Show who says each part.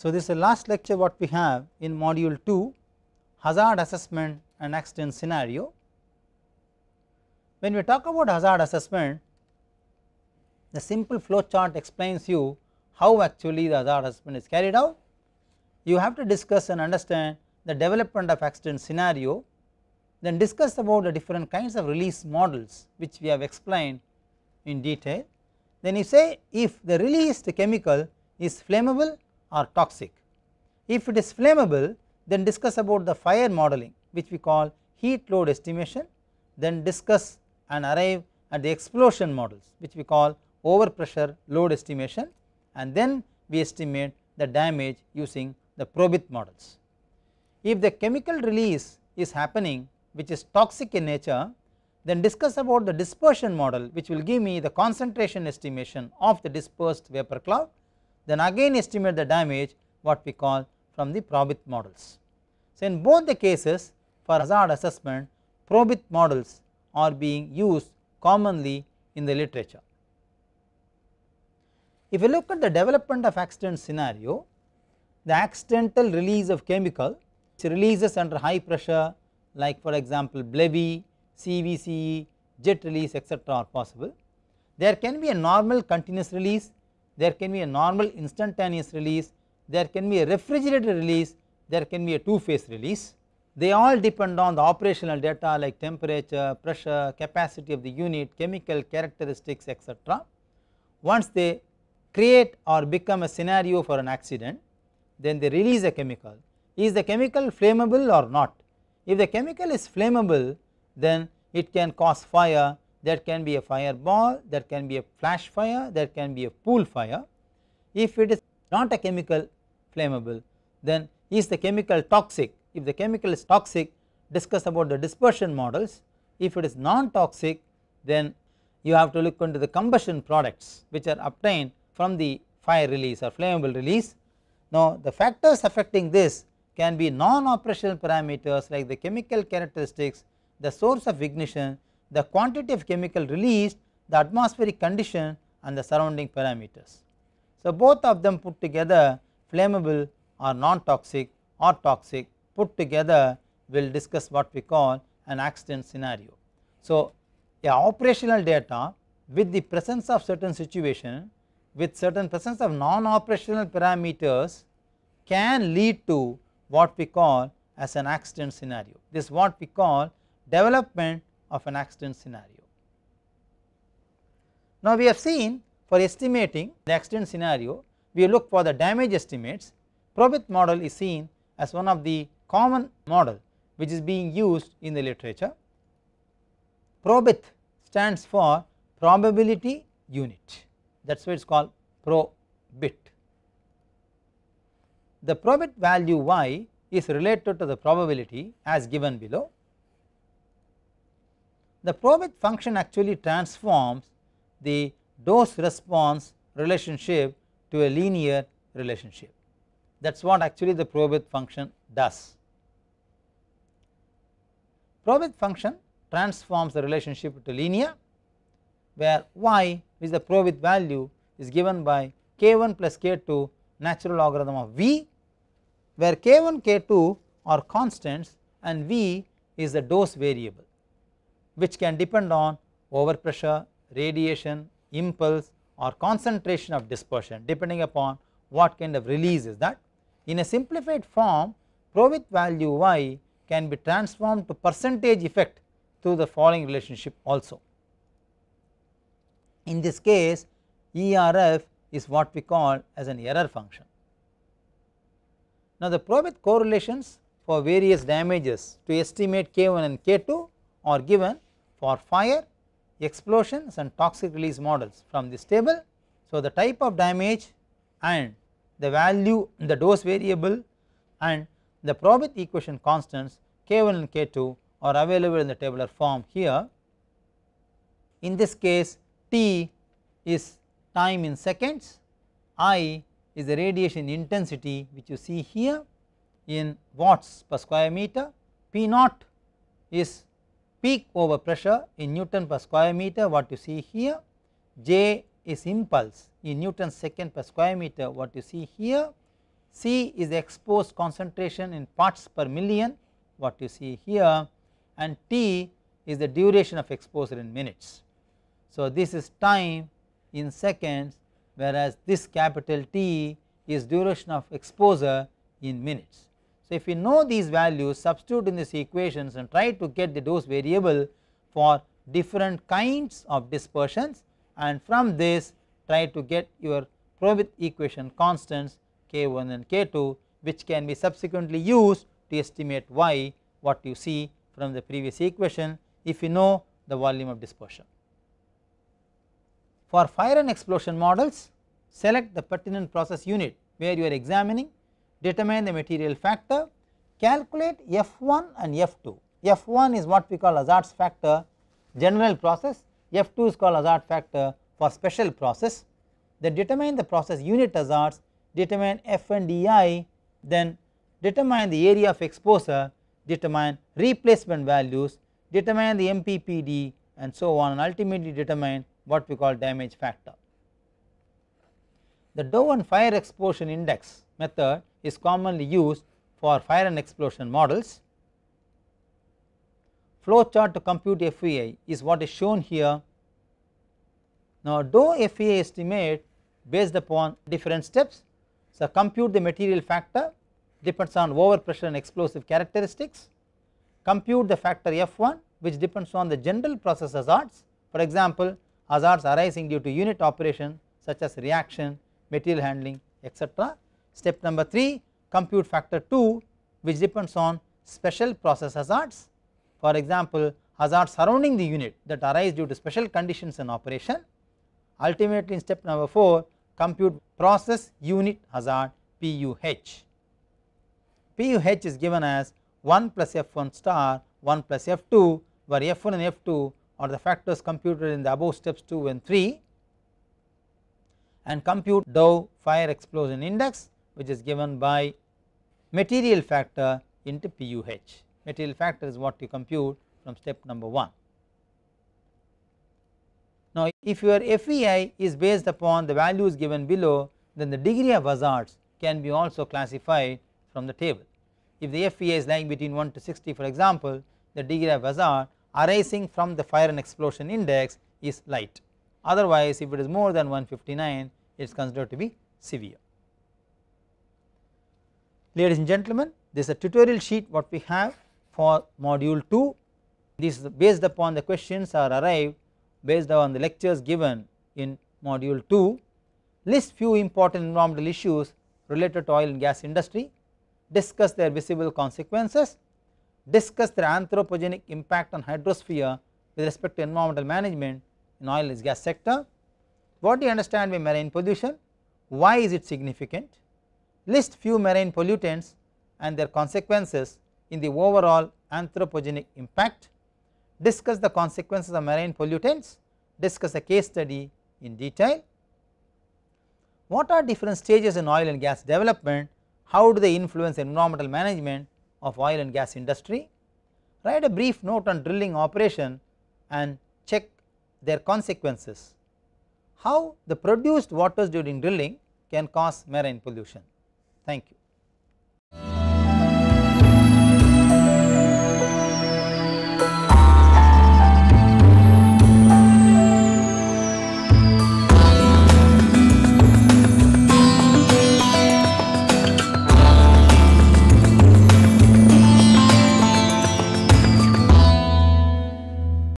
Speaker 1: So, this is the last lecture what we have in module 2 hazard assessment and accident scenario. When we talk about hazard assessment the simple flow chart explains you how actually the hazard assessment is carried out. You have to discuss and understand the development of accident scenario then discuss about the different kinds of release models which we have explained in detail. Then you say if the released chemical is flammable are toxic. If it is flammable then discuss about the fire modeling which we call heat load estimation then discuss and arrive at the explosion models which we call overpressure load estimation and then we estimate the damage using the probit models. If the chemical release is happening which is toxic in nature then discuss about the dispersion model which will give me the concentration estimation of the dispersed vapor cloud then again estimate the damage what we call from the probit models. So, in both the cases for hazard assessment probit models are being used commonly in the literature. If you look at the development of accident scenario, the accidental release of chemical which releases under high pressure like for example BLEVE, CVCE, jet release etc. are possible. There can be a normal continuous release there can be a normal instantaneous release, there can be a refrigerated release, there can be a two phase release. They all depend on the operational data like temperature, pressure, capacity of the unit, chemical characteristics etc. Once they create or become a scenario for an accident, then they release a chemical. Is the chemical flammable or not? If the chemical is flammable, then it can cause fire, there can be a fireball, there can be a flash fire, there can be a pool fire. If it is not a chemical flammable then is the chemical toxic? If the chemical is toxic discuss about the dispersion models, if it is non-toxic then you have to look into the combustion products which are obtained from the fire release or flammable release. Now the factors affecting this can be non-operational parameters like the chemical characteristics, the source of ignition the quantity of chemical released, the atmospheric condition and the surrounding parameters. So, both of them put together flammable or non-toxic or toxic put together will discuss what we call an accident scenario. So, a operational data with the presence of certain situation with certain presence of non-operational parameters can lead to what we call as an accident scenario. This what we call development of an accident scenario. Now, we have seen for estimating the accident scenario, we look for the damage estimates. Probit model is seen as one of the common model which is being used in the literature. Probit stands for probability unit that is why it is called probit. The probit value y is related to the probability as given below the probit function actually transforms the dose response relationship to a linear relationship. That is what actually the probit function does. Probit function transforms the relationship to linear where y is the probit value is given by k1 plus k2 natural logarithm of v where k1 k2 are constants and v is the dose variable which can depend on overpressure, radiation, impulse or concentration of dispersion depending upon what kind of release is that. In a simplified form Provit value y can be transformed to percentage effect through the following relationship also. In this case ERF is what we call as an error function. Now the Provit correlations for various damages to estimate K1 and K2 are given for fire, explosions and toxic release models from this table. So, the type of damage and the value the dose variable and the Probit equation constants k1 and k2 are available in the tabular form here. In this case t is time in seconds, i is the radiation intensity which you see here in watts per square meter, p naught is peak over pressure in Newton per square meter what you see here, J is impulse in Newton second per square meter what you see here, C is exposed concentration in parts per million what you see here and T is the duration of exposure in minutes. So, this is time in seconds whereas this capital T is duration of exposure in minutes. So, if you know these values substitute in these equations and try to get the dose variable for different kinds of dispersions and from this try to get your Probit equation constants k1 and k2 which can be subsequently used to estimate y what you see from the previous equation if you know the volume of dispersion. For fire and explosion models select the pertinent process unit where you are examining determine the material factor, calculate F1 and F2. F1 is what we call Hazard's factor general process, F2 is called Hazard factor for special process. Then determine the process unit hazards, determine F and DI, then determine the area of exposure, determine replacement values, determine the MPPD and so on and ultimately determine what we call damage factor. The Dow and fire exposure index method is commonly used for fire and explosion models. Flow chart to compute FEA is what is shown here. Now do FEA estimate based upon different steps. So compute the material factor depends on overpressure and explosive characteristics. Compute the factor F1 which depends on the general process hazards. For example, hazards arising due to unit operation such as reaction, material handling etc. Step number 3 compute factor 2 which depends on special process hazards for example hazards surrounding the unit that arise due to special conditions in operation. Ultimately in step number 4 compute process unit hazard PUH. PUH is given as 1 plus F1 star 1 plus F2 where F1 and F2 are the factors computed in the above steps 2 and 3 and compute Dow fire explosion index which is given by material factor into PUH. Material factor is what you compute from step number 1. Now if your FEI is based upon the values given below then the degree of hazards can be also classified from the table. If the FEI is lying between 1 to 60 for example the degree of hazard arising from the fire and explosion index is light otherwise if it is more than 159 it is considered to be severe. Ladies and gentlemen, this is a tutorial sheet what we have for module 2. This is based upon the questions are arrived based on the lectures given in module 2. List few important environmental issues related to oil and gas industry, discuss their visible consequences, discuss their anthropogenic impact on hydrosphere with respect to environmental management in oil and gas sector. What do you understand by marine pollution? Why is it significant? list few marine pollutants and their consequences in the overall anthropogenic impact, discuss the consequences of marine pollutants, discuss a case study in detail. What are different stages in oil and gas development, how do they influence environmental management of oil and gas industry, write a brief note on drilling operation and check their consequences, how the produced waters during drilling can cause marine pollution. Thank you.